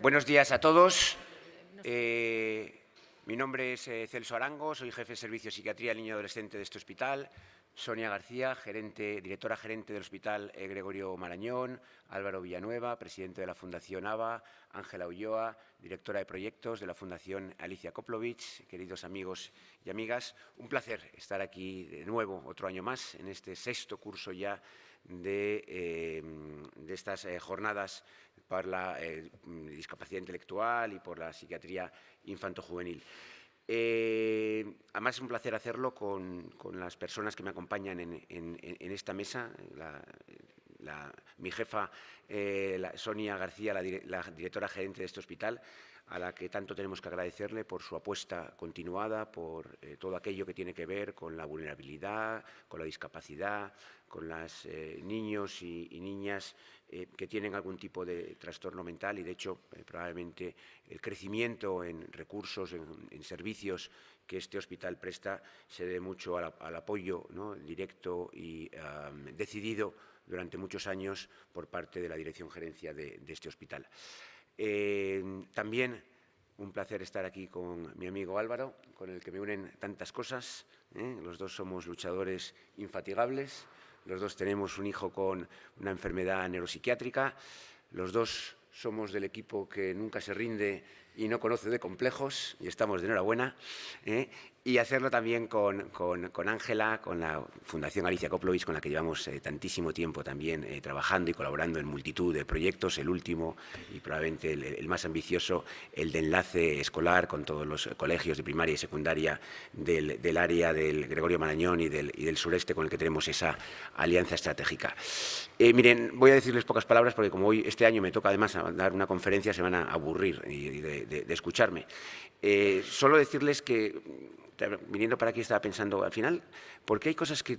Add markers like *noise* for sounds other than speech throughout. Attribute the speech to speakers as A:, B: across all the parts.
A: Buenos días a todos. Eh, mi nombre es eh, Celso Arango, soy jefe de Servicio de Psiquiatría Niño y Adolescente de este hospital. Sonia García, gerente, directora gerente del Hospital eh, Gregorio Marañón, Álvaro Villanueva, presidente de la Fundación ABA, Ángela Ulloa, directora de proyectos de la Fundación Alicia Koplovich, queridos amigos y amigas, un placer estar aquí de nuevo otro año más en este sexto curso ya de, eh, estas eh, jornadas para la discapacidad intelectual y por la psiquiatría infantojuvenil. juvenil eh, además, es un placer hacerlo con, las personas que me acompañan en, esta mesa. mi jefa, eh, Sonia García, la, directora gerente de este hospital, a la que tanto tenemos que agradecerle por su apuesta continuada, por eh, todo aquello que tiene que ver con la vulnerabilidad, con la discapacidad, con los niños y niñas eh, que tienen algún tipo de trastorno mental y, de hecho, eh, probablemente el crecimiento en recursos, en, servicios que este hospital presta se debe mucho al, apoyo directo y decidido durante muchos años por parte de la dirección gerencia de, este hospital. Eh, también un placer estar aquí con mi amigo Álvaro, con el que me unen tantas cosas. Los dos somos luchadores infatigables. Los dos tenemos un hijo con una enfermedad neuropsiquiátrica. Los dos somos del equipo que nunca se rinde y no conoce de complejos, y estamos de enhorabuena. ¿eh? Y hacerlo también con, con, Ángela, con, la Fundación Alicia Coplovis, con la que llevamos eh, tantísimo tiempo también eh, trabajando y colaborando en multitud de proyectos. El último y probablemente el, más ambicioso, el de enlace escolar con todos los colegios de primaria y secundaria del, área del Gregorio Marañón y del, sureste, con el que tenemos esa alianza estratégica. Eh, miren, voy a decirles pocas palabras porque como hoy este año me toca además dar una conferencia, se van a aburrir de, de escucharme. solo decirles que viniendo para aquí estaba pensando al final, por qué hay cosas que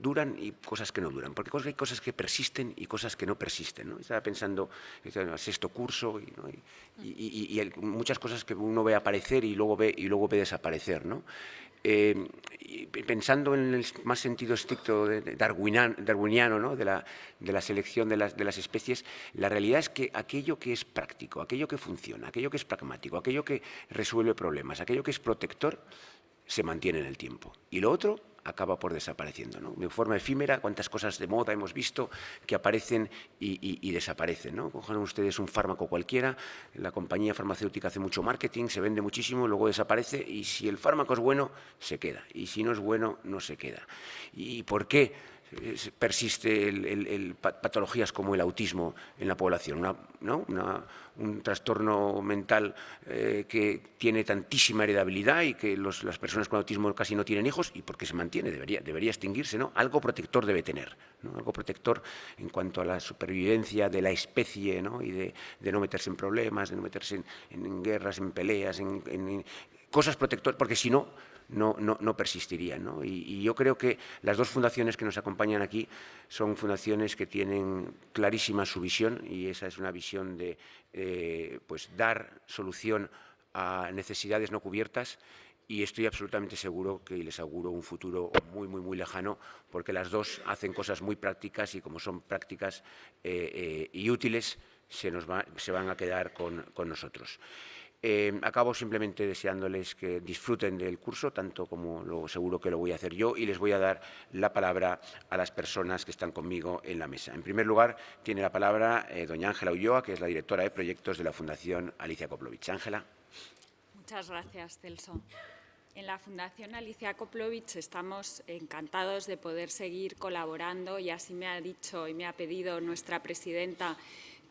A: duran y cosas que no duran, por qué hay cosas que persisten y cosas que no persisten. Estaba pensando en el sexto curso y, muchas cosas que uno ve aparecer y luego ve, y luego ve desaparecer. Eh, pensando en el más sentido estricto de, darwiniano, de, la, selección de las, especies, la realidad es que aquello que es práctico, aquello que funciona, aquello que es pragmático, aquello que resuelve problemas, aquello que es protector, se mantiene en el tiempo. Y lo otro acaba por desapareciendo. De forma efímera, cuántas cosas de moda hemos visto que aparecen y, desaparecen. ¿no? Cojan ustedes un fármaco cualquiera, la compañía farmacéutica hace mucho marketing, se vende muchísimo, luego desaparece y si el fármaco es bueno, se queda. Y si no es bueno, no se queda. ¿Y por qué? persiste el, patologías como el autismo en la población, un trastorno mental eh, que tiene tantísima heredabilidad y que las personas con autismo casi no tienen hijos y porque se mantiene, debería, extinguirse, ¿no? Algo protector debe tener, Algo protector en cuanto a la supervivencia de la especie, Y de, no meterse en problemas, de no meterse en, guerras, en peleas, en, en cosas protectoras, porque si no no, no, persistirían. ¿no? Y, yo creo que las dos fundaciones que nos acompañan aquí son fundaciones que tienen clarísima su visión y esa es una visión de eh, pues dar solución a necesidades no cubiertas y estoy absolutamente seguro que les auguro un futuro muy, muy, muy lejano, porque las dos hacen cosas muy prácticas y como son prácticas eh, eh, y útiles, se, nos se van a quedar con nosotros. Em, acabo simplemente deseándoles que disfruten del curso, tanto como lo seguro que lo voy a hacer yo, y les voy a dar la palabra a las personas que están conmigo en la mesa. En primer lugar, tiene la palabra eh, doña Ángela Ulloa, que es la directora de proyectos de la Fundación Alicia Koplovich. Ángela.
B: Muchas gracias, Celso. En la Fundación Alicia Koplovich estamos encantados de poder seguir colaborando y así me ha dicho y me ha pedido nuestra presidenta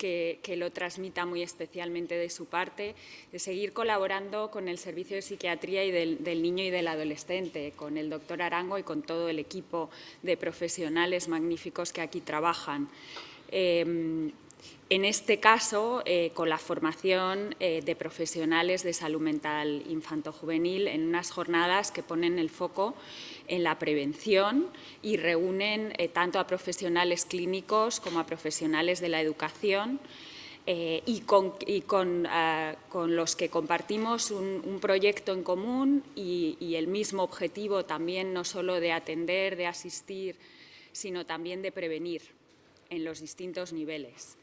B: que, lo transmita muy especialmente de su parte, de seguir colaborando con el Servicio de Psiquiatría y del, Niño y del Adolescente, con el doctor Arango y con todo el equipo de profesionales magníficos que aquí trabajan. Eh, en este caso, eh, con la formación eh, de profesionales de salud mental infanto juvenil en unas jornadas que ponen el foco en la prevención y reúnen eh, tanto a profesionales clínicos como a profesionales de la educación y, ah, con, los que compartimos un, proyecto en común y el mismo objetivo también no solo de atender, de asistir, sino también de prevenir en los distintos niveles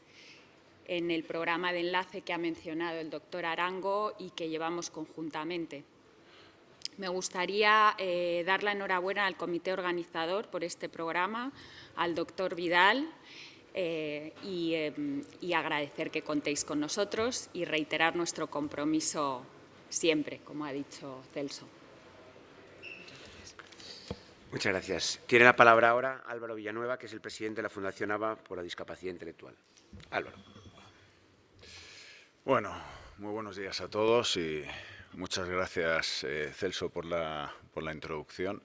B: en el programa de enlace que ha mencionado el doctor Arango y que llevamos conjuntamente. Me gustaría eh, dar la enhorabuena al comité organizador por este programa, al doctor Vidal, eh, em, y, agradecer que contéis con nosotros y reiterar nuestro compromiso siempre, como ha dicho Celso.
A: Muchas gracias. Tiene la palabra ahora Álvaro Villanueva, que es el presidente de la Fundación ABA por la Discapacidad Intelectual. Álvaro. Bueno, muy buenos días a todos y
C: muchas gracias eh, Celso por la, por la introducción.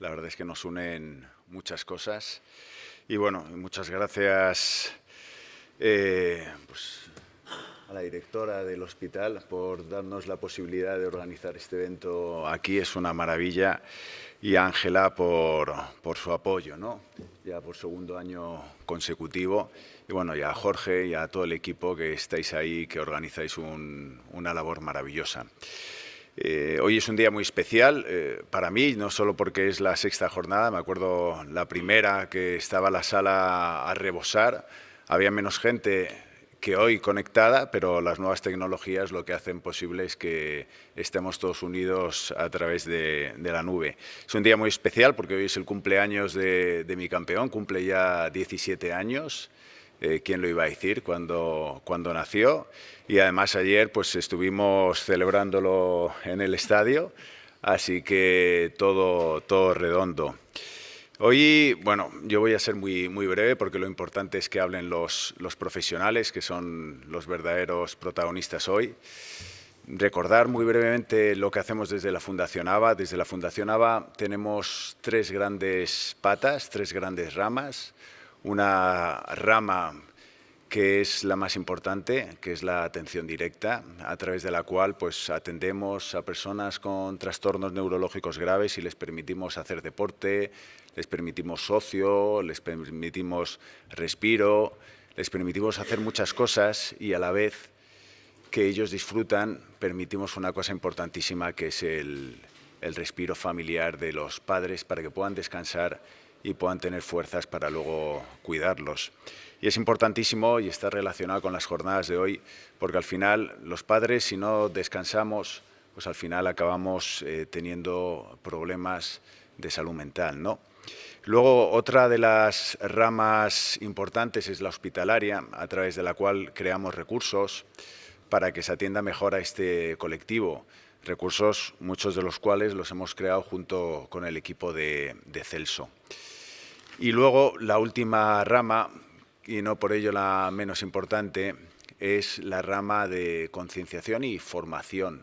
C: La verdad es que nos unen muchas cosas y bueno, muchas gracias eh, pues, directora del hospital por darnos la posibilidad de organizar este evento aquí. Es una maravilla. Y a Ángela por, por su apoyo, ¿no? ya por segundo año consecutivo. Y bueno, ya a Jorge y a todo el equipo que estáis ahí, que organizáis una labor maravillosa. Eh, hoy es un día muy especial eh, para mí, no solo porque es la sexta jornada, me acuerdo la primera que estaba la sala a rebosar, había menos gente, que hoy conectada, pero las nuevas tecnologías lo que hacen posible es que estemos todos unidos a través de, la nube. Es un día muy especial porque hoy es el cumpleaños de, mi campeón, cumple ya 17 años. Eh, quién lo iba a decir, cuando, cuando nació. Y además ayer pues, estuvimos celebrándolo en el estadio, así que todo, todo redondo. Hoy, bueno, yo voy a ser muy, muy breve porque lo importante es que hablen los, los profesionales, que son los verdaderos protagonistas hoy. Recordar muy brevemente lo que hacemos desde la Fundación ABA. Desde la Fundación ABA tenemos tres grandes patas, tres grandes ramas. Una rama que es la más importante, que es la atención directa, a través de la cual pues, atendemos a personas con trastornos neurológicos graves y les permitimos hacer deporte, les permitimos socio, les permitimos respiro, les permitimos hacer muchas cosas y a la vez que ellos disfrutan, permitimos una cosa importantísima que es el, el respiro familiar de los padres para que puedan descansar y puedan tener fuerzas para luego cuidarlos. Y es importantísimo y está relacionado con las jornadas de hoy, porque al final los padres, si no descansamos, pues al final acabamos eh, teniendo problemas de salud mental, ¿no? Luego, otra de las ramas importantes es la hospitalaria, a través de la cual creamos recursos para que se atienda mejor a este colectivo recursos muchos de los cuales los hemos creado junto con el equipo de, Celso. Y luego la última rama, y no por ello la menos importante, es la rama de concienciación y formación.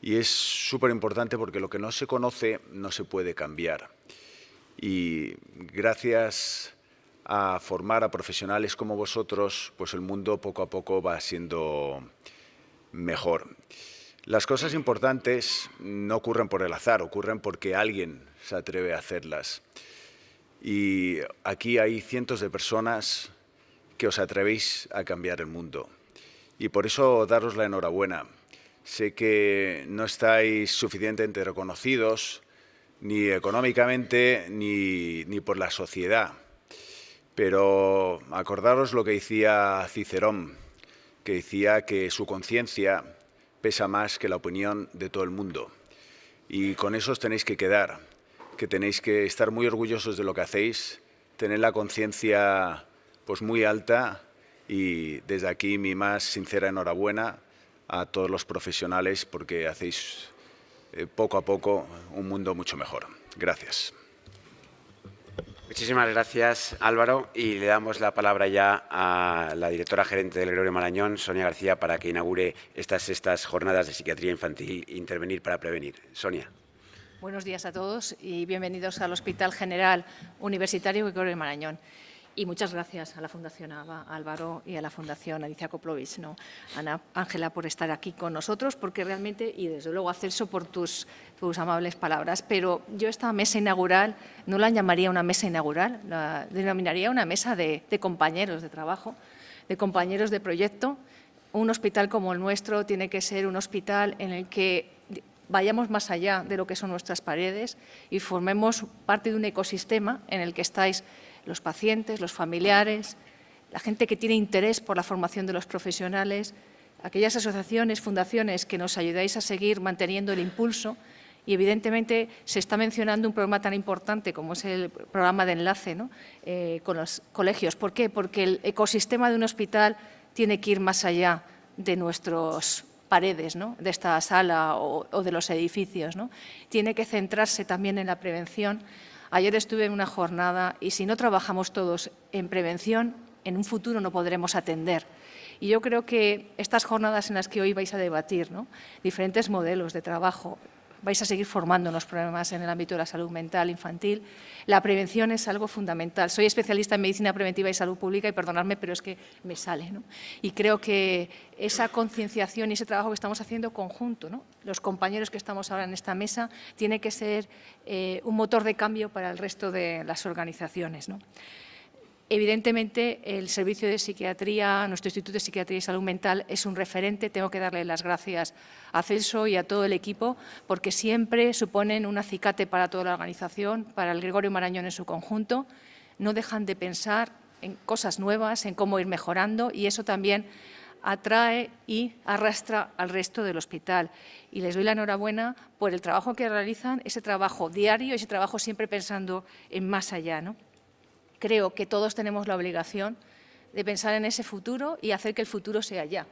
C: Y es súper importante porque lo que no se conoce no se puede cambiar. Y gracias a formar a profesionales como vosotros, pues el mundo poco a poco va siendo mejor. Las cosas importantes no ocurren por el azar, ocurren porque alguien se atreve a hacerlas. Y aquí hay cientos de personas que os atrevéis a cambiar el mundo. Y por eso daros la enhorabuena. Sé que no estáis suficientemente reconocidos, ni económicamente, ni, por la sociedad. Pero acordaros lo que decía Cicerón, que decía que su conciencia pesa más que la opinión de todo el mundo. Y con eso os tenéis que quedar, que tenéis que estar muy orgullosos de lo que hacéis, tener la conciencia pues muy alta y desde aquí mi más sincera enhorabuena a todos los profesionales porque hacéis eh, poco a poco un mundo mucho mejor. Gracias.
A: Muchísimas gracias, Álvaro. Y le damos la palabra ya a la directora gerente del Gregorio Marañón, Sonia García, para que inaugure estas estas jornadas de psiquiatría infantil Intervenir para Prevenir. Sonia.
D: Buenos días a todos y bienvenidos al Hospital General Universitario Gregorio Marañón y muchas gracias a la Fundación Álvaro y a la Fundación Alicia Coplovich, ¿no? Ana Ángela, por estar aquí con nosotros, porque realmente, y desde luego a Celso por tus, tus amables palabras, pero yo esta mesa inaugural no la llamaría una mesa inaugural, la denominaría una mesa de, de compañeros de trabajo, de compañeros de proyecto. Un hospital como el nuestro tiene que ser un hospital en el que vayamos más allá de lo que son nuestras paredes y formemos parte de un ecosistema en el que estáis los pacientes, los familiares, la gente que tiene interés por la formación de los profesionales, aquellas asociaciones, fundaciones que nos ayudáis a seguir manteniendo el impulso y evidentemente se está mencionando un programa tan importante como es el programa de enlace eh, con los colegios. ¿Por qué? Porque el ecosistema de un hospital tiene que ir más allá de nuestros paredes, de esta sala o, de los edificios. Tiene que centrarse también en la prevención Ayer estuve en una jornada y si no trabajamos todos en prevención, en un futuro no podremos atender. Y yo creo que estas jornadas en las que hoy vais a debatir diferentes modelos de trabajo, vais a seguir formando los problemas en el ámbito de la salud mental infantil. La prevención es algo fundamental. Soy especialista en medicina preventiva y salud pública y perdonadme, pero es que me sale. Y creo que esa concienciación y ese trabajo que estamos haciendo conjunto, los compañeros que estamos ahora en esta mesa, tiene que ser eh, un motor de cambio para el resto de las organizaciones. ¿no? Evidentemente, el servicio de psiquiatría, nuestro Instituto de Psiquiatría y Salud Mental es un referente. Tengo que darle las gracias a Celso y a todo el equipo porque siempre suponen un acicate para toda la organización, para el Gregorio Marañón en su conjunto. No dejan de pensar en cosas nuevas, en cómo ir mejorando y eso también atrae y arrastra al resto del hospital. Y les doy la enhorabuena por el trabajo que realizan, ese trabajo diario, ese trabajo siempre pensando en más allá. ¿no? creo que todos tenemos la obligación de pensar en ese futuro y hacer que el futuro sea ya.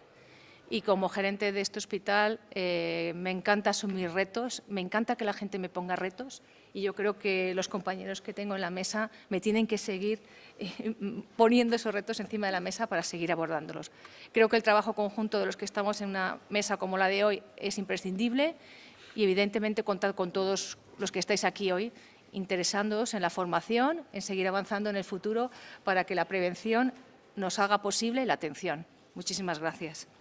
D: Y como gerente de este hospital eh, me encanta asumir retos, me encanta que la gente me ponga retos y yo creo que los compañeros que tengo en la mesa me tienen que seguir eh, *laughs* poniendo esos retos encima de la mesa para seguir abordándolos. Creo que el trabajo conjunto de los que estamos en una mesa como la de hoy es imprescindible y evidentemente contar con todos los que estáis aquí hoy interesándonos en la formación, en seguir avanzando en el futuro para que la prevención nos haga posible la atención. Muchísimas gracias.